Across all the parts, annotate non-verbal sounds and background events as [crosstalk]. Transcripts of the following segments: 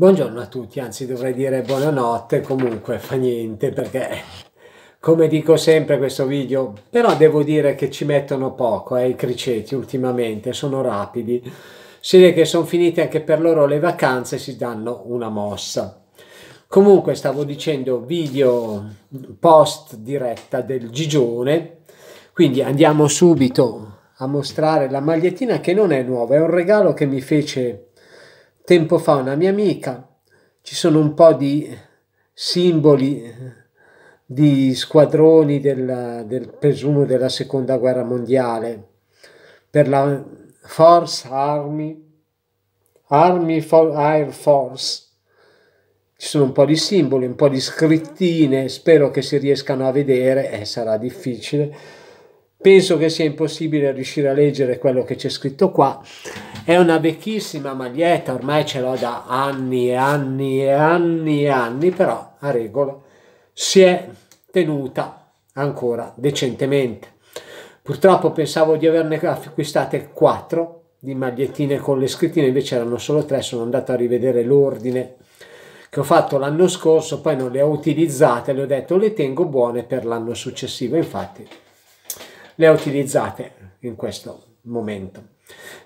Buongiorno a tutti, anzi dovrei dire buonanotte, comunque fa niente perché come dico sempre questo video, però devo dire che ci mettono poco eh, i criceti ultimamente, sono rapidi, si vede che sono finite anche per loro le vacanze si danno una mossa. Comunque stavo dicendo video post diretta del Gigione, quindi andiamo subito a mostrare la magliettina che non è nuova, è un regalo che mi fece tempo fa una mia amica, ci sono un po' di simboli di squadroni del, del presumo della seconda guerra mondiale per la Force Army, Army for Air Force. Ci sono un po' di simboli, un po' di scrittine, spero che si riescano a vedere, eh, sarà difficile Penso che sia impossibile riuscire a leggere quello che c'è scritto qua. È una vecchissima maglietta, ormai ce l'ho da anni e anni e anni e anni, però a regola si è tenuta ancora decentemente. Purtroppo pensavo di averne acquistate 4 di magliettine con le scrittine, invece erano solo 3, sono andato a rivedere l'ordine che ho fatto l'anno scorso, poi non le ho utilizzate, le ho detto le tengo buone per l'anno successivo, infatti le utilizzate in questo momento.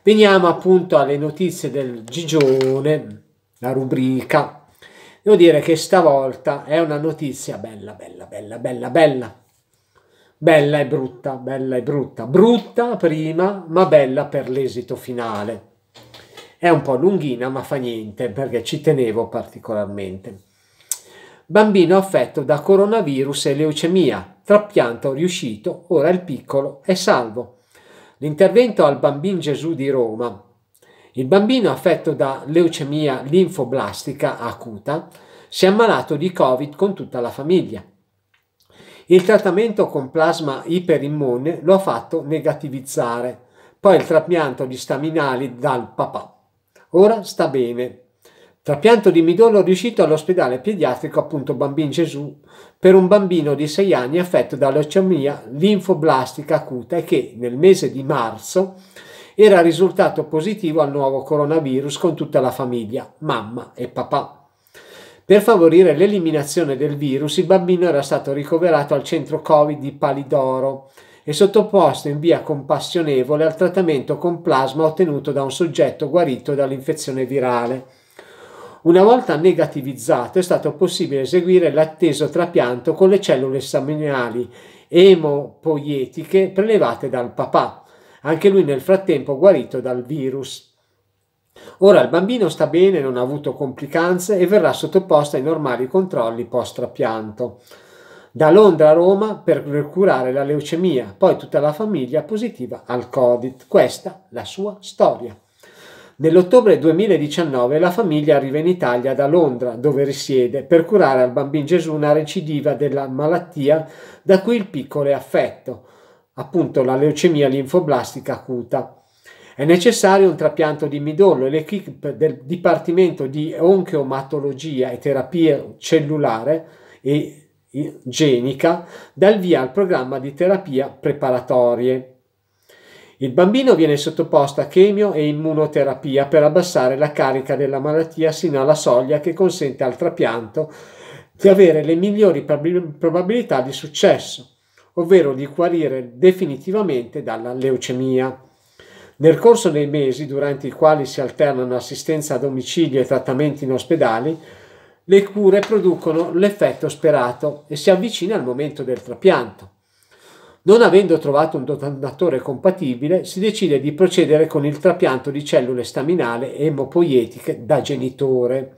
Veniamo appunto alle notizie del Gigione, la rubrica. Devo dire che stavolta è una notizia bella, bella, bella, bella, bella. Bella e brutta, bella e brutta. Brutta prima, ma bella per l'esito finale. È un po' lunghina, ma fa niente, perché ci tenevo particolarmente. Bambino affetto da coronavirus e leucemia Trapianto riuscito, ora il piccolo è salvo. L'intervento al bambino Gesù di Roma. Il bambino affetto da leucemia linfoblastica acuta si è ammalato di Covid con tutta la famiglia. Il trattamento con plasma iperimmune lo ha fatto negativizzare, poi il trapianto di staminali dal papà. Ora sta bene. Trapianto di midollo riuscito all'ospedale pediatrico appunto Bambin Gesù per un bambino di 6 anni affetto da leucemia linfoblastica acuta e che nel mese di marzo era risultato positivo al nuovo coronavirus con tutta la famiglia, mamma e papà. Per favorire l'eliminazione del virus, il bambino era stato ricoverato al centro Covid di Palidoro e sottoposto in via compassionevole al trattamento con plasma ottenuto da un soggetto guarito dall'infezione virale. Una volta negativizzato è stato possibile eseguire l'atteso trapianto con le cellule staminali emopoietiche prelevate dal papà, anche lui nel frattempo guarito dal virus. Ora il bambino sta bene, non ha avuto complicanze e verrà sottoposto ai normali controlli post-trapianto. Da Londra a Roma per curare la leucemia, poi tutta la famiglia positiva al Covid. Questa la sua storia. Nell'ottobre 2019 la famiglia arriva in Italia da Londra, dove risiede, per curare al bambino Gesù una recidiva della malattia da cui il piccolo è affetto, appunto la leucemia linfoblastica acuta. È necessario un trapianto di midollo e l'equipe del Dipartimento di Oncheomatologia e Terapia Cellulare e Genica dà il via al programma di terapia preparatorie. Il bambino viene sottoposto a chemio e immunoterapia per abbassare la carica della malattia sino alla soglia che consente al trapianto di avere le migliori probabilità di successo, ovvero di guarire definitivamente dalla leucemia. Nel corso dei mesi, durante i quali si alternano assistenza a domicilio e trattamenti in ospedali, le cure producono l'effetto sperato e si avvicina al momento del trapianto. Non avendo trovato un donatore compatibile, si decide di procedere con il trapianto di cellule staminale emopoietiche da genitore.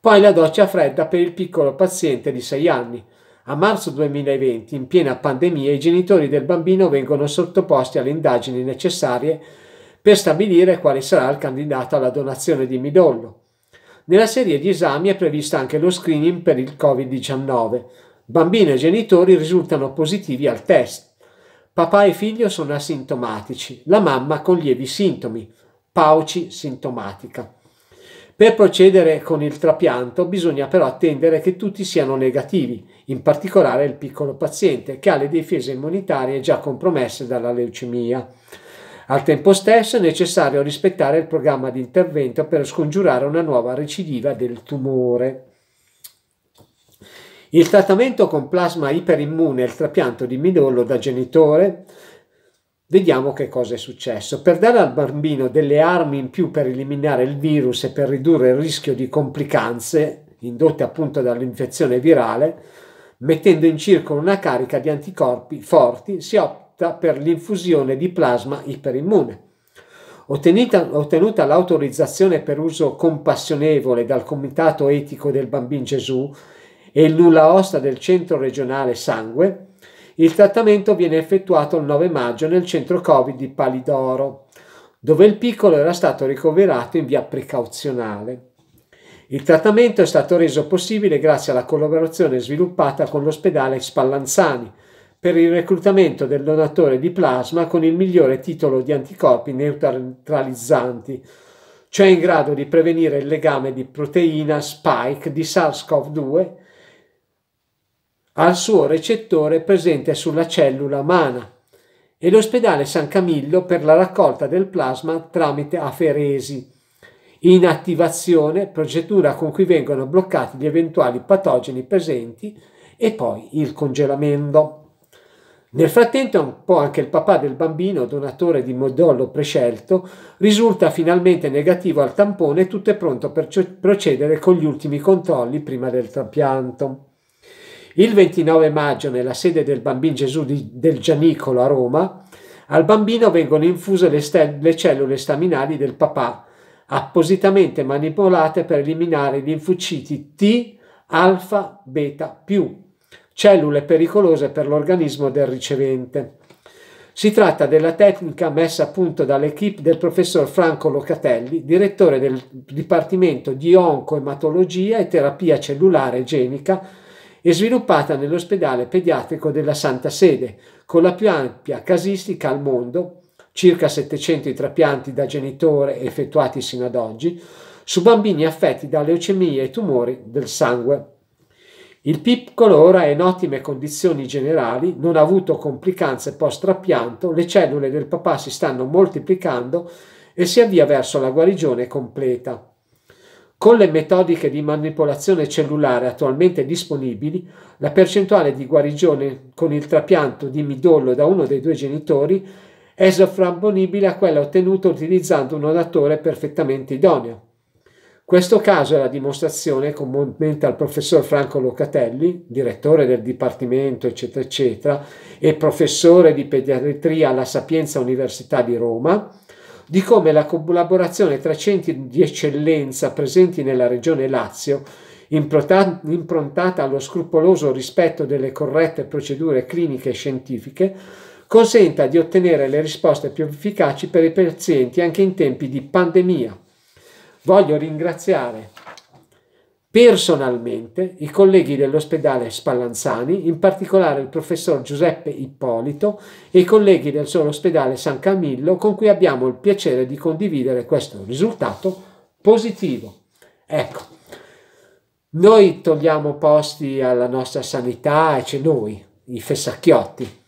Poi la doccia fredda per il piccolo paziente di 6 anni. A marzo 2020, in piena pandemia, i genitori del bambino vengono sottoposti alle indagini necessarie per stabilire quale sarà il candidato alla donazione di midollo. Nella serie di esami è previsto anche lo screening per il Covid-19, Bambino e genitori risultano positivi al test. Papà e figlio sono asintomatici, la mamma con lievi sintomi, pauci sintomatica. Per procedere con il trapianto bisogna però attendere che tutti siano negativi, in particolare il piccolo paziente che ha le difese immunitarie già compromesse dalla leucemia. Al tempo stesso è necessario rispettare il programma di intervento per scongiurare una nuova recidiva del tumore. Il trattamento con plasma iperimmune e il trapianto di midollo da genitore Vediamo che cosa è successo. Per dare al bambino delle armi in più per eliminare il virus e per ridurre il rischio di complicanze indotte appunto dall'infezione virale, mettendo in circolo una carica di anticorpi forti, si opta per l'infusione di plasma iperimmune. Ottenuta, ottenuta l'autorizzazione per uso compassionevole dal Comitato Etico del Bambino Gesù, e il nulla osta del centro regionale sangue, il trattamento viene effettuato il 9 maggio nel centro Covid di Palidoro, dove il piccolo era stato ricoverato in via precauzionale. Il trattamento è stato reso possibile grazie alla collaborazione sviluppata con l'ospedale Spallanzani per il reclutamento del donatore di plasma con il migliore titolo di anticorpi neutralizzanti, cioè in grado di prevenire il legame di proteina spike di SARS-CoV-2 al suo recettore presente sulla cellula umana e l'ospedale San Camillo per la raccolta del plasma tramite aferesi. Inattivazione, procedura con cui vengono bloccati gli eventuali patogeni presenti e poi il congelamento. Nel frattempo, un po' anche il papà del bambino, donatore di modollo prescelto, risulta finalmente negativo al tampone e tutto è pronto per procedere con gli ultimi controlli prima del trapianto. Il 29 maggio, nella sede del Bambino Gesù di, del Gianicolo a Roma, al bambino vengono infuse le, stel- le cellule staminali del papà, appositamente manipolate per eliminare gli infuciti T alfa beta più, cellule pericolose per l'organismo del ricevente. Si tratta della tecnica messa a punto dall'equipe del professor Franco Locatelli, direttore del Dipartimento di Oncoematologia e Terapia Cellulare Genica e sviluppata nell'ospedale pediatrico della Santa Sede, con la più ampia casistica al mondo, circa 700 i trapianti da genitore effettuati sino ad oggi, su bambini affetti da leucemie e tumori del sangue. Il piccolo ora è in ottime condizioni generali, non ha avuto complicanze post-trapianto, le cellule del papà si stanno moltiplicando e si avvia verso la guarigione completa. Con le metodiche di manipolazione cellulare attualmente disponibili, la percentuale di guarigione con il trapianto di midollo da uno dei due genitori è sovrapponibile a quella ottenuta utilizzando un odatore perfettamente idoneo. Questo caso è la dimostrazione, commenta al professor Franco Locatelli, direttore del Dipartimento, eccetera, eccetera, e professore di pediatria alla Sapienza Università di Roma, di come la collaborazione tra centri di eccellenza presenti nella regione Lazio, improntata allo scrupoloso rispetto delle corrette procedure cliniche e scientifiche, consenta di ottenere le risposte più efficaci per i pazienti anche in tempi di pandemia. Voglio ringraziare Personalmente, i colleghi dell'ospedale Spallanzani, in particolare il professor Giuseppe Ippolito e i colleghi del suo ospedale San Camillo, con cui abbiamo il piacere di condividere questo risultato positivo. Ecco, noi togliamo posti alla nostra sanità e c'è noi, i fessacchiotti.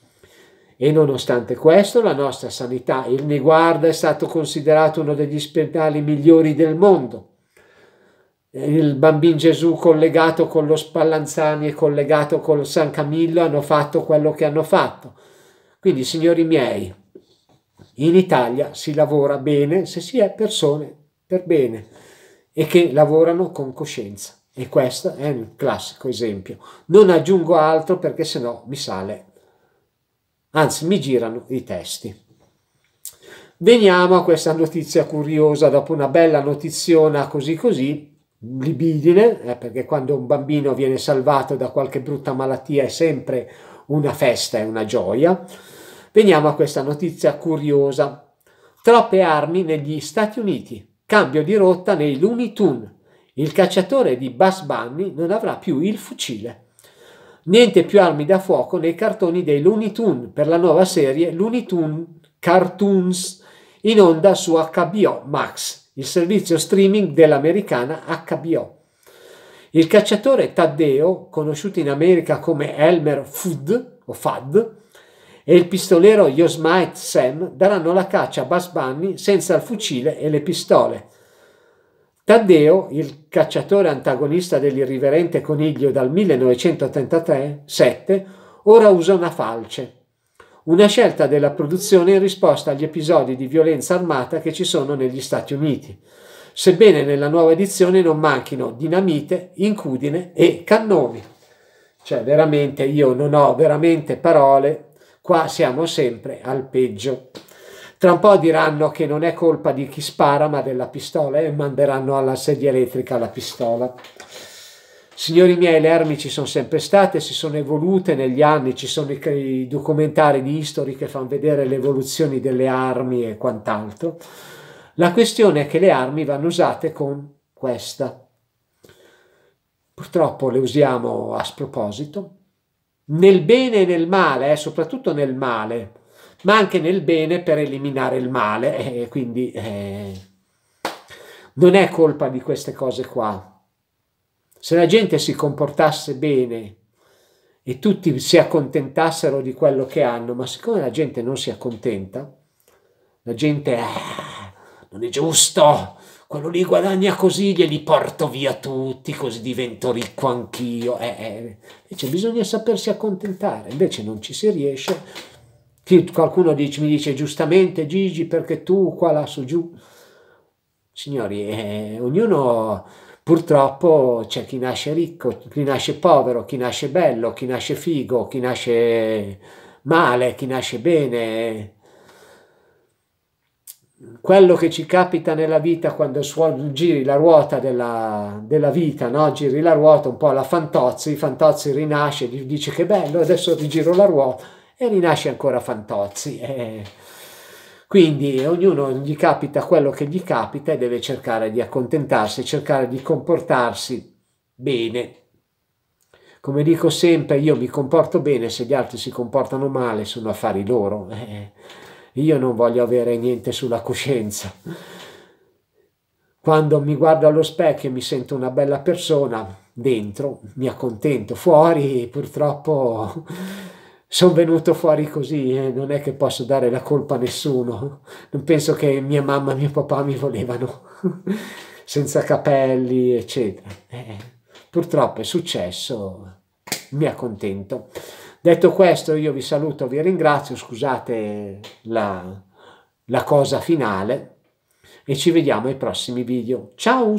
E nonostante questo, la nostra sanità, il Niguarda è stato considerato uno degli ospedali migliori del mondo il bambino Gesù collegato con lo Spallanzani e collegato con San Camillo hanno fatto quello che hanno fatto. Quindi, signori miei, in Italia si lavora bene se si è persone per bene e che lavorano con coscienza. E questo è un classico esempio. Non aggiungo altro perché sennò mi sale, anzi mi girano i testi. Veniamo a questa notizia curiosa, dopo una bella notiziona così così, libidine, eh, perché quando un bambino viene salvato da qualche brutta malattia è sempre una festa e una gioia. Veniamo a questa notizia curiosa. Troppe armi negli Stati Uniti. Cambio di rotta nei Looney Tunes. Il cacciatore di Bass Bunny non avrà più il fucile. Niente più armi da fuoco nei cartoni dei Looney Tunes per la nuova serie Looney Tunes Cartoons in onda su HBO Max il servizio streaming dell'americana HBO. Il cacciatore Taddeo, conosciuto in America come Elmer Fudd o Fad, e il pistolero Yosmite Sam daranno la caccia a Bass Bunny senza il fucile e le pistole. Taddeo, il cacciatore antagonista dell'irriverente coniglio dal 1987, ora usa una falce. Una scelta della produzione in risposta agli episodi di violenza armata che ci sono negli Stati Uniti, sebbene nella nuova edizione non manchino dinamite, incudine e cannoni. Cioè, veramente, io non ho veramente parole, qua siamo sempre al peggio. Tra un po' diranno che non è colpa di chi spara, ma della pistola e manderanno alla sedia elettrica la pistola. Signori miei, le armi ci sono sempre state, si sono evolute negli anni, ci sono i, i documentari di History che fanno vedere le evoluzioni delle armi e quant'altro. La questione è che le armi vanno usate con questa. Purtroppo le usiamo a sproposito, nel bene e nel male, eh, soprattutto nel male, ma anche nel bene per eliminare il male, eh, quindi eh, non è colpa di queste cose qua, se la gente si comportasse bene e tutti si accontentassero di quello che hanno, ma siccome la gente non si accontenta, la gente ah, non è giusto, quello lì guadagna così, glieli porto via tutti, così divento ricco anch'io. Eh, eh. Invece bisogna sapersi accontentare, invece non ci si riesce. qualcuno dice, mi dice giustamente Gigi perché tu qua là su giù. Signori, eh, ognuno Purtroppo c'è chi nasce ricco, chi nasce povero, chi nasce bello, chi nasce figo, chi nasce male, chi nasce bene. Quello che ci capita nella vita quando giri la ruota della, della vita, no? giri la ruota un po' alla Fantozzi, Fantozzi rinasce, dice che bello, adesso rigiro la ruota e rinasce ancora Fantozzi. Eh. Quindi ognuno gli capita quello che gli capita e deve cercare di accontentarsi, cercare di comportarsi bene. Come dico sempre, io mi comporto bene, se gli altri si comportano male sono affari loro. Eh, io non voglio avere niente sulla coscienza. Quando mi guardo allo specchio e mi sento una bella persona, dentro mi accontento, fuori purtroppo sono venuto fuori così e eh, non è che posso dare la colpa a nessuno. Non penso che mia mamma e mio papà mi volevano [laughs] senza capelli, eccetera. Eh, purtroppo è successo, mi accontento. Detto questo, io vi saluto, vi ringrazio, scusate la, la cosa finale e ci vediamo ai prossimi video. Ciao!